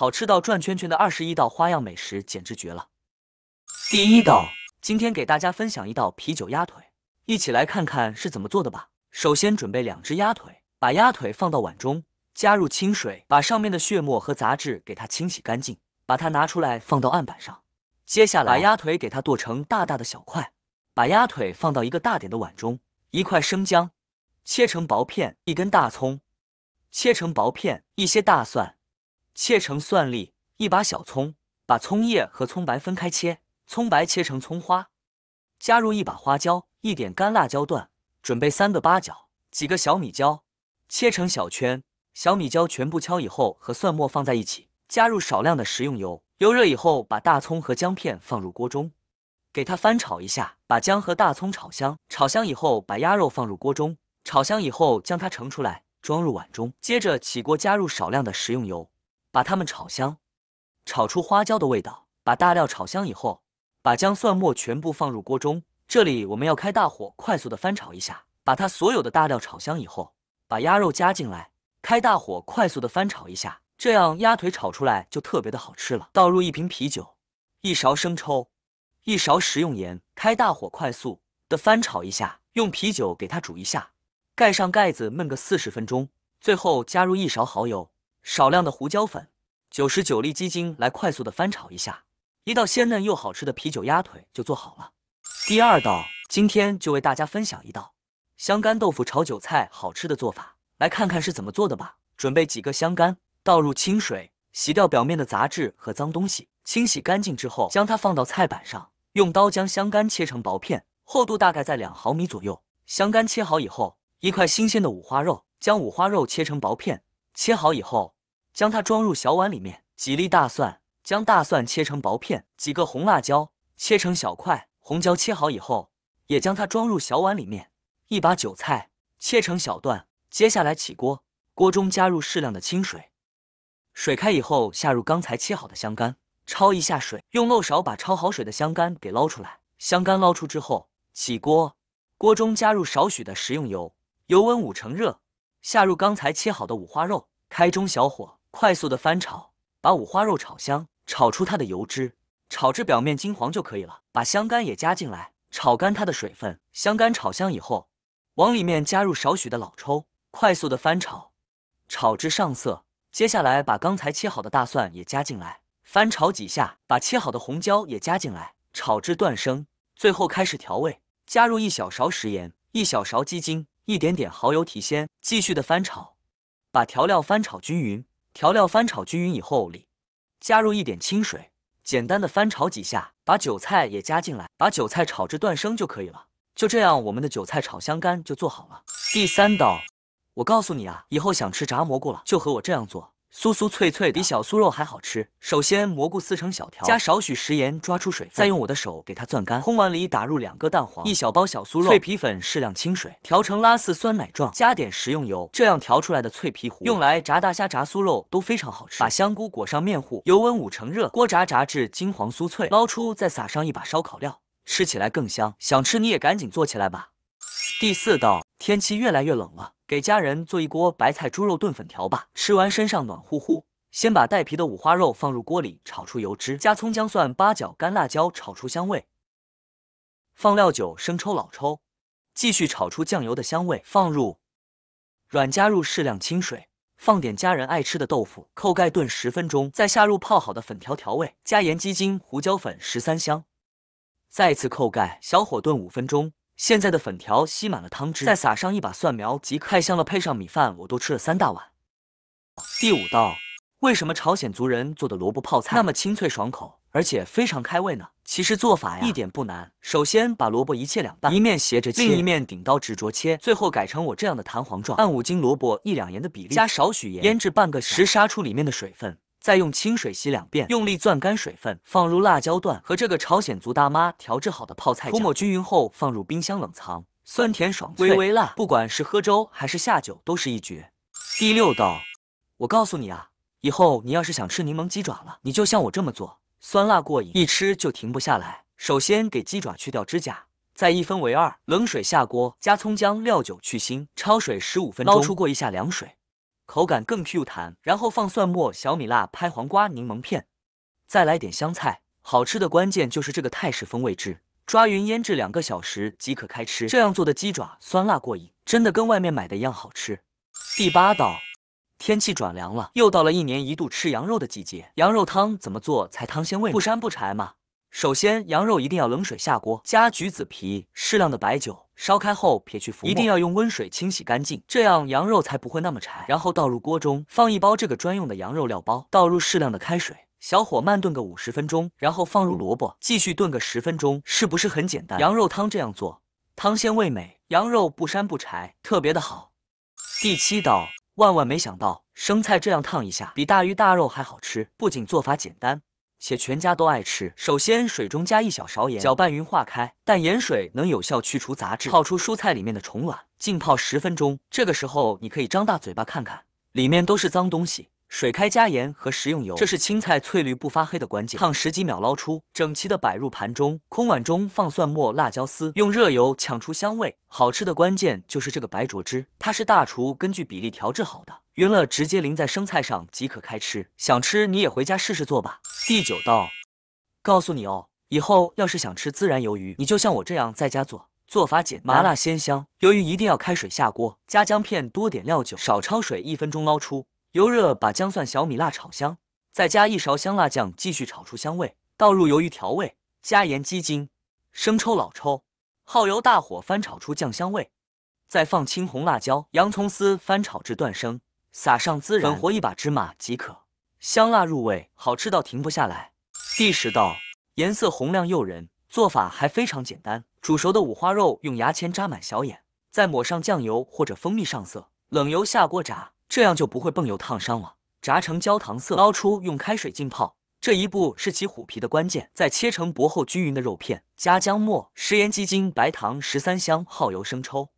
好吃到转圈圈的二十一道花样美食，简直绝了！第一道，今天给大家分享一道啤酒鸭腿，一起来看看是怎么做的吧。首先准备两只鸭腿，把鸭腿放到碗中，加入清水，把上面的血沫和杂质给它清洗干净，把它拿出来放到案板上。接下来，把鸭腿给它剁成大大的小块，把鸭腿放到一个大点的碗中，一块生姜切成薄片，一根大葱切成薄片，一些大蒜。切成蒜粒一把，小葱把葱叶和葱白分开切，葱白切成葱花，加入一把花椒，一点干辣椒段，准备三个八角，几个小米椒，切成小圈，小米椒全部敲以后和蒜末放在一起，加入少量的食用油，油热以后把大葱和姜片放入锅中，给它翻炒一下，把姜和大葱炒香，炒香以后把鸭肉放入锅中，炒香以后将它盛出来，装入碗中，接着起锅加入少量的食用油。把它们炒香，炒出花椒的味道。把大料炒香以后，把姜蒜末全部放入锅中。这里我们要开大火快速的翻炒一下，把它所有的大料炒香以后，把鸭肉加进来，开大火快速的翻炒一下，这样鸭腿炒出来就特别的好吃了。倒入一瓶啤酒，一勺生抽，一勺食用盐，开大火快速的翻炒一下，用啤酒给它煮一下，盖上盖子焖个四十分钟。最后加入一勺蚝油，少量的胡椒粉。九十九粒鸡精来快速的翻炒一下，一道鲜嫩又好吃的啤酒鸭腿就做好了。第二道，今天就为大家分享一道香干豆腐炒韭菜好吃的做法，来看看是怎么做的吧。准备几个香干，倒入清水洗掉表面的杂质和脏东西，清洗干净之后，将它放到菜板上，用刀将香干切成薄片，厚度大概在两毫米左右。香干切好以后，一块新鲜的五花肉，将五花肉切成薄片，切好以后。将它装入小碗里面，几粒大蒜，将大蒜切成薄片；几个红辣椒切成小块，红椒切好以后，也将它装入小碗里面。一把韭菜切成小段。接下来起锅，锅中加入适量的清水，水开以后下入刚才切好的香干，焯一下水。用漏勺把焯好水的香干给捞出来。香干捞出之后，起锅，锅中加入少许的食用油，油温五成热，下入刚才切好的五花肉，开中小火。快速的翻炒，把五花肉炒香，炒出它的油脂，炒至表面金黄就可以了。把香干也加进来，炒干它的水分。香干炒香以后，往里面加入少许的老抽，快速的翻炒，炒至上色。接下来把刚才切好的大蒜也加进来，翻炒几下。把切好的红椒也加进来，炒至断生。最后开始调味，加入一小勺食盐，一小勺鸡精，一点点蚝油提鲜。继续的翻炒，把调料翻炒均匀。调料翻炒均匀以后，里加入一点清水，简单的翻炒几下，把韭菜也加进来，把韭菜炒至断生就可以了。就这样，我们的韭菜炒香干就做好了。第三道，我告诉你啊，以后想吃炸蘑菇了，就和我这样做。酥酥脆脆，的，比小酥肉还好吃。首先，蘑菇撕成小条，加少许食盐，抓出水分，再用我的手给它攥干。空碗里打入两个蛋黄，一小包小酥肉脆皮粉，适量清水调成拉丝酸奶状，加点食用油，这样调出来的脆皮糊用来炸大虾、炸酥肉都非常好吃。把香菇裹上面糊，油温五成热，锅炸炸至金黄酥脆，捞出，再撒上一把烧烤料，吃起来更香。想吃你也赶紧做起来吧。第四道，天气越来越冷了。给家人做一锅白菜猪肉炖粉条吧，吃完身上暖乎乎。先把带皮的五花肉放入锅里炒出油脂，加葱姜蒜、八角、干辣椒炒出香味，放料酒、生抽、老抽，继续炒出酱油的香味。放入软，加入适量清水，放点家人爱吃的豆腐，扣盖炖十分钟，再下入泡好的粉条调味，加盐、鸡精、胡椒粉、十三香，再次扣盖小火炖五分钟。现在的粉条吸满了汤汁，再撒上一把蒜苗，即开香了。配上米饭，我都吃了三大碗。第五道，为什么朝鲜族人做的萝卜泡菜那么清脆爽口，而且非常开胃呢？其实做法呀，一点不难。首先把萝卜一切两半，一面斜着切，另一面顶刀直着切，最后改成我这样的弹簧状。按五斤萝卜一两盐的比例，加少许盐腌制半个小时，杀出里面的水分。再用清水洗两遍，用力攥干水分，放入辣椒段和这个朝鲜族大妈调制好的泡菜，涂抹均匀后放入冰箱冷藏，酸甜爽脆，微微辣，不管是喝粥还是下酒都是一绝。第六道，我告诉你啊，以后你要是想吃柠檬鸡爪了，你就像我这么做，酸辣过瘾，一吃就停不下来。首先给鸡爪去掉指甲，再一分为二，冷水下锅，加葱姜料酒去腥，焯水十五分钟，捞出过一下凉水。口感更 Q 弹，然后放蒜末、小米辣、拍黄瓜、柠檬片，再来点香菜。好吃的关键就是这个泰式风味汁，抓匀腌制两个小时即可开吃。这样做的鸡爪酸辣过瘾，真的跟外面买的一样好吃。第八道，天气转凉了，又到了一年一度吃羊肉的季节，羊肉汤怎么做才汤鲜味不膻不柴嘛。首先，羊肉一定要冷水下锅，加橘子皮、适量的白酒，烧开后撇去浮沫，一定要用温水清洗干净，这样羊肉才不会那么柴。然后倒入锅中，放一包这个专用的羊肉料包，倒入适量的开水，小火慢炖个五十分钟，然后放入萝卜，继续炖个十分钟，是不是很简单？羊肉汤这样做，汤鲜味美，羊肉不膻不柴，特别的好。第七道，万万没想到，生菜这样烫一下，比大鱼大肉还好吃，不仅做法简单。且全家都爱吃。首先，水中加一小勺盐，搅拌匀化开，但盐水能有效去除杂质，泡出蔬菜里面的虫卵。浸泡十分钟，这个时候你可以张大嘴巴看看，里面都是脏东西。水开加盐和食用油，这是青菜翠绿不发黑的关键。烫十几秒捞出，整齐的摆入盘中。空碗中放蒜末、辣椒丝，用热油呛出香味。好吃的关键就是这个白灼汁，它是大厨根据比例调制好的，晕了直接淋在生菜上即可开吃。想吃你也回家试试做吧。第九道，告诉你哦，以后要是想吃孜然鱿鱼，你就像我这样在家做，做法简单，麻辣鲜香。鱿鱼一定要开水下锅，加姜片，多点料酒，少焯水，一分钟捞出。油热，把姜蒜小米辣炒香，再加一勺香辣酱，继续炒出香味。倒入鱿鱼调味，加盐、鸡精、生抽、老抽，耗油，大火翻炒出酱香味，再放青红辣椒、洋葱丝，翻炒至断生，撒上孜然和一把芝麻即可。香辣入味，好吃到停不下来。第十道，颜色红亮诱人，做法还非常简单。煮熟的五花肉用牙签扎满小眼，再抹上酱油或者蜂蜜上色，冷油下锅炸，这样就不会蹦油烫伤了。炸成焦糖色，捞出用开水浸泡。这一步是起虎皮的关键。再切成薄厚均匀的肉片，加姜末、食盐、鸡精、白糖、十三香、耗油、生抽、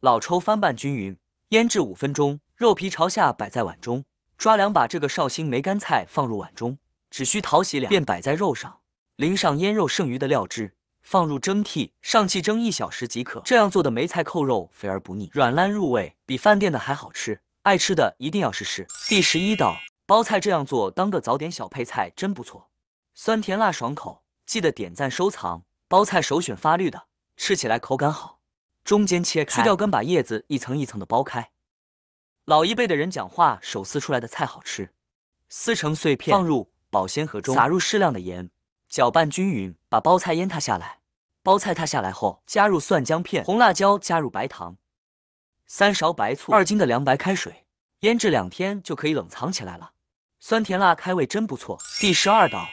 老抽翻拌均匀，腌制五分钟。肉皮朝下摆在碗中。抓两把这个绍兴梅干菜放入碗中，只需淘洗两遍，摆在肉上，淋上腌肉剩余的料汁，放入蒸屉上气蒸一小时即可。这样做的梅菜扣肉肥而不腻，软烂入味，比饭店的还好吃。爱吃的一定要试试。第十一道包菜这样做，当个早点小配菜真不错，酸甜辣爽口。记得点赞收藏。包菜首选发绿的，吃起来口感好。中间切开，去掉根，把叶子一层一层的剥开。老一辈的人讲话，手撕出来的菜好吃，撕成碎片放入保鲜盒中，撒入适量的盐，搅拌均匀，把包菜腌它下来。包菜它下来后，加入蒜姜片、红辣椒，加入白糖、三勺白醋、二斤的凉白开水，腌制两天就可以冷藏起来了。酸甜辣开胃，真不错。第十二道，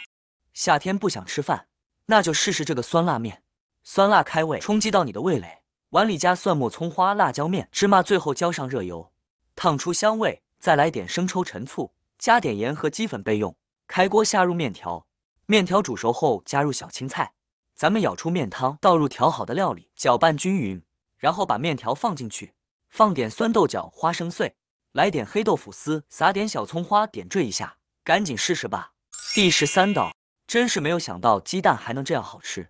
夏天不想吃饭，那就试试这个酸辣面，酸辣开胃，冲击到你的味蕾。碗里加蒜末、葱花、辣椒面、芝麻，最后浇上热油。烫出香味，再来点生抽、陈醋，加点盐和鸡粉备用。开锅下入面条，面条煮熟后加入小青菜。咱们舀出面汤，倒入调好的料理，搅拌均匀。然后把面条放进去，放点酸豆角、花生碎，来点黑豆腐丝，撒点小葱花点缀一下。赶紧试试吧！第十三道，真是没有想到鸡蛋还能这样好吃。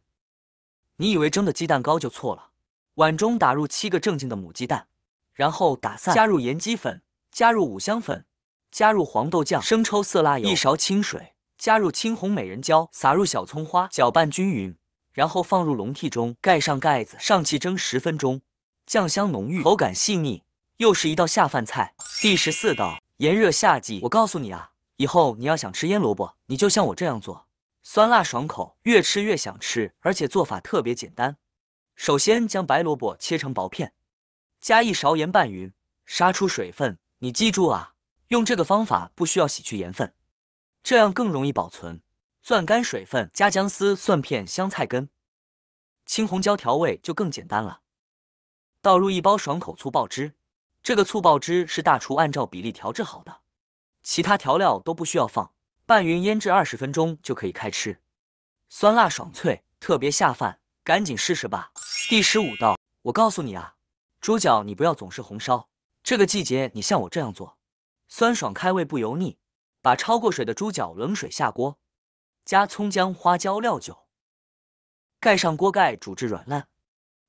你以为蒸的鸡蛋糕就错了？碗中打入七个正经的母鸡蛋。然后打散，加入盐鸡粉，加入五香粉，加入黄豆酱、生抽、色拉油一勺清水，加入青红美人椒，撒入小葱花，搅拌均匀，然后放入笼屉中，盖上盖子，上汽蒸十分钟，酱香浓郁，口感细腻，又是一道下饭菜。第十四道，炎热夏季，我告诉你啊，以后你要想吃腌萝卜，你就像我这样做，酸辣爽口，越吃越想吃，而且做法特别简单。首先将白萝卜切成薄片。加一勺盐拌匀，杀出水分。你记住啊，用这个方法不需要洗去盐分，这样更容易保存。攥干水分，加姜丝、蒜片、香菜根、青红椒调味就更简单了。倒入一包爽口醋爆汁，这个醋爆汁是大厨按照比例调制好的，其他调料都不需要放。拌匀腌制二十分钟就可以开吃，酸辣爽脆，特别下饭，赶紧试试吧。第十五道，我告诉你啊。猪脚你不要总是红烧，这个季节你像我这样做，酸爽开胃不油腻。把焯过水的猪脚冷水下锅，加葱姜花椒料酒，盖上锅盖煮至软烂，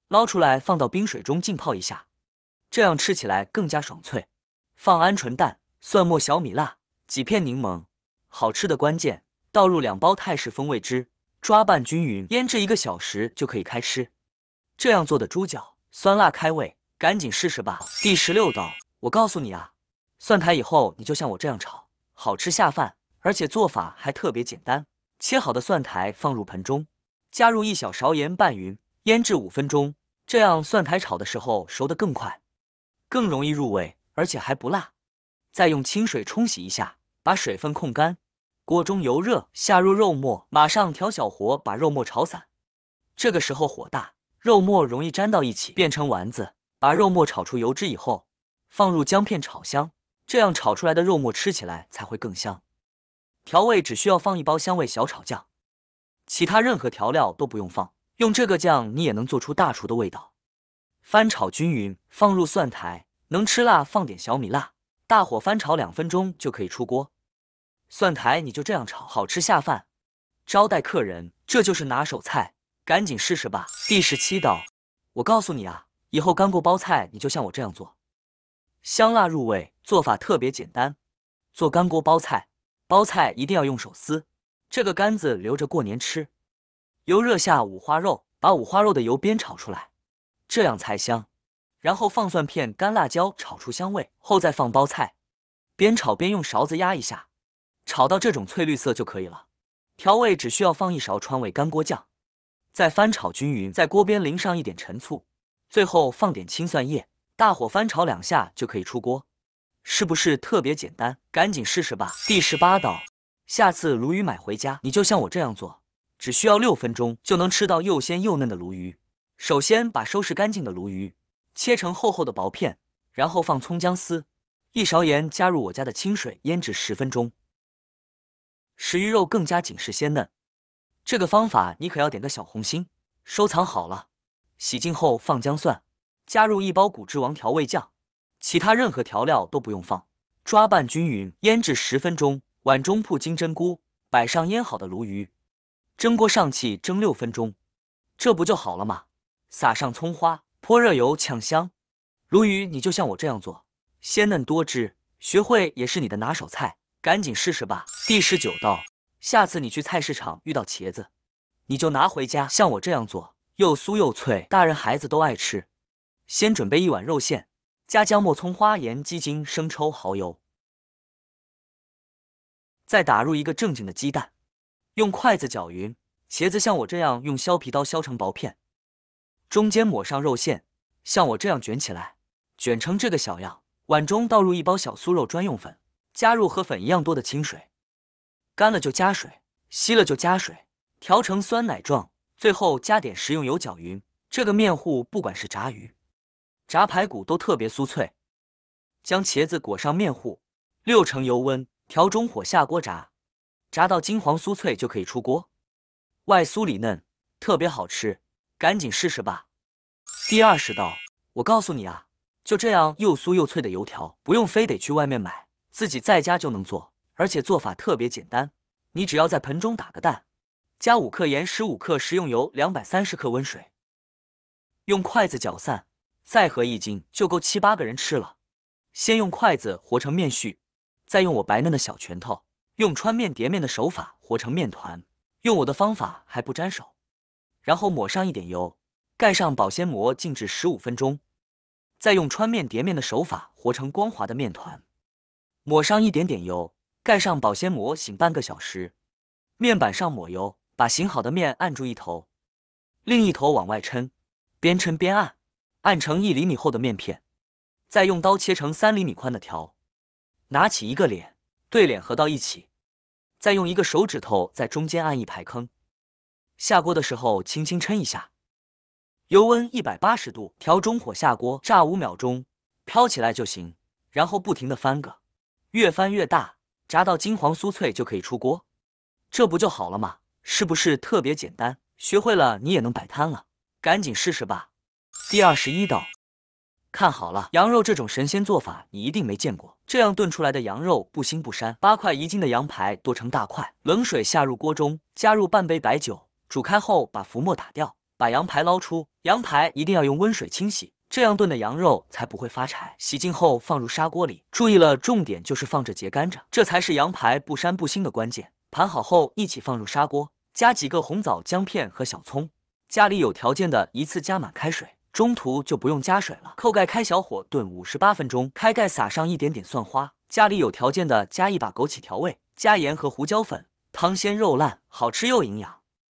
捞出来放到冰水中浸泡一下，这样吃起来更加爽脆。放鹌鹑蛋、蒜末、小米辣几片柠檬，好吃的关键倒入两包泰式风味汁，抓拌均匀，腌制一个小时就可以开吃。这样做的猪脚酸辣开胃。赶紧试试吧！第十六道，我告诉你啊，蒜苔以后你就像我这样炒，好吃下饭，而且做法还特别简单。切好的蒜苔放入盆中，加入一小勺盐拌匀，腌制五分钟。这样蒜苔炒的时候熟得更快，更容易入味，而且还不辣。再用清水冲洗一下，把水分控干。锅中油热，下入肉末，马上调小火把肉末炒散。这个时候火大，肉末容易粘到一起，变成丸子。把肉末炒出油脂以后，放入姜片炒香，这样炒出来的肉末吃起来才会更香。调味只需要放一包香味小炒酱，其他任何调料都不用放。用这个酱你也能做出大厨的味道。翻炒均匀，放入蒜苔，能吃辣放点小米辣，大火翻炒两分钟就可以出锅。蒜苔你就这样炒，好吃下饭，招待客人这就是拿手菜，赶紧试试吧。第十七道，我告诉你啊。以后干锅包菜你就像我这样做，香辣入味，做法特别简单。做干锅包菜，包菜一定要用手撕。这个杆子留着过年吃。油热下五花肉，把五花肉的油煸炒出来，这样才香。然后放蒜片、干辣椒炒出香味，后再放包菜，边炒边用勺子压一下，炒到这种翠绿色就可以了。调味只需要放一勺川味干锅酱，再翻炒均匀，在锅边淋上一点陈醋。最后放点青蒜叶，大火翻炒两下就可以出锅，是不是特别简单？赶紧试试吧！第十八道，下次鲈鱼买回家，你就像我这样做，只需要六分钟就能吃到又鲜又嫩的鲈鱼。首先把收拾干净的鲈鱼切成厚厚的薄片，然后放葱姜丝，一勺盐，加入我家的清水腌制十分钟，使鱼肉更加紧实鲜嫩。这个方法你可要点个小红心，收藏好了。洗净后放姜蒜，加入一包骨之王调味酱，其他任何调料都不用放，抓拌均匀，腌制十分钟。碗中铺金针菇，摆上腌好的鲈鱼，蒸锅上气蒸六分钟，这不就好了吗？撒上葱花，泼热油呛香。鲈鱼你就像我这样做，鲜嫩多汁，学会也是你的拿手菜，赶紧试试吧。第十九道，下次你去菜市场遇到茄子，你就拿回家，像我这样做。又酥又脆，大人孩子都爱吃。先准备一碗肉馅，加姜末、葱花、盐、鸡精、生抽、蚝油，再打入一个正经的鸡蛋，用筷子搅匀。茄子像我这样用削皮刀削成薄片，中间抹上肉馅，像我这样卷起来，卷成这个小样。碗中倒入一包小酥肉专用粉，加入和粉一样多的清水，干了就加水，稀了就加水，调成酸奶状。最后加点食用油搅匀，这个面糊不管是炸鱼、炸排骨都特别酥脆。将茄子裹上面糊，六成油温，调中火下锅炸，炸到金黄酥脆就可以出锅，外酥里嫩，特别好吃，赶紧试试吧。第二十道，我告诉你啊，就这样又酥又脆的油条，不用非得去外面买，自己在家就能做，而且做法特别简单，你只要在盆中打个蛋。加五克盐，十五克食用油，两百三十克温水，用筷子搅散，再和一斤就够七八个人吃了。先用筷子和成面絮，再用我白嫩的小拳头，用穿面叠面的手法和成面团。用我的方法还不粘手。然后抹上一点油，盖上保鲜膜静置十五分钟，再用穿面叠面的手法和成光滑的面团，抹上一点点油，盖上保鲜膜醒半个小时。面板上抹油。把醒好的面按住一头，另一头往外抻，边抻边按，按成一厘米厚的面片，再用刀切成三厘米宽的条。拿起一个脸，对脸合到一起，再用一个手指头在中间按一排坑。下锅的时候轻轻抻一下，油温一百八十度，调中火下锅，炸五秒钟，飘起来就行。然后不停的翻个，越翻越大，炸到金黄酥脆就可以出锅。这不就好了吗？是不是特别简单？学会了你也能摆摊了，赶紧试试吧。第二十一道，看好了，羊肉这种神仙做法你一定没见过。这样炖出来的羊肉不腥不膻。八块一斤的羊排剁成大块，冷水下入锅中，加入半杯白酒，煮开后把浮沫打掉，把羊排捞出。羊排一定要用温水清洗，这样炖的羊肉才不会发柴。洗净后放入砂锅里，注意了，重点就是放这节甘蔗，这才是羊排不膻不腥的关键。盘好后一起放入砂锅，加几个红枣、姜片和小葱。家里有条件的一次加满开水，中途就不用加水了。扣盖开小火炖五十八分钟，开盖撒上一点点蒜花。家里有条件的加一把枸杞调味，加盐和胡椒粉，汤鲜肉烂，好吃又营养。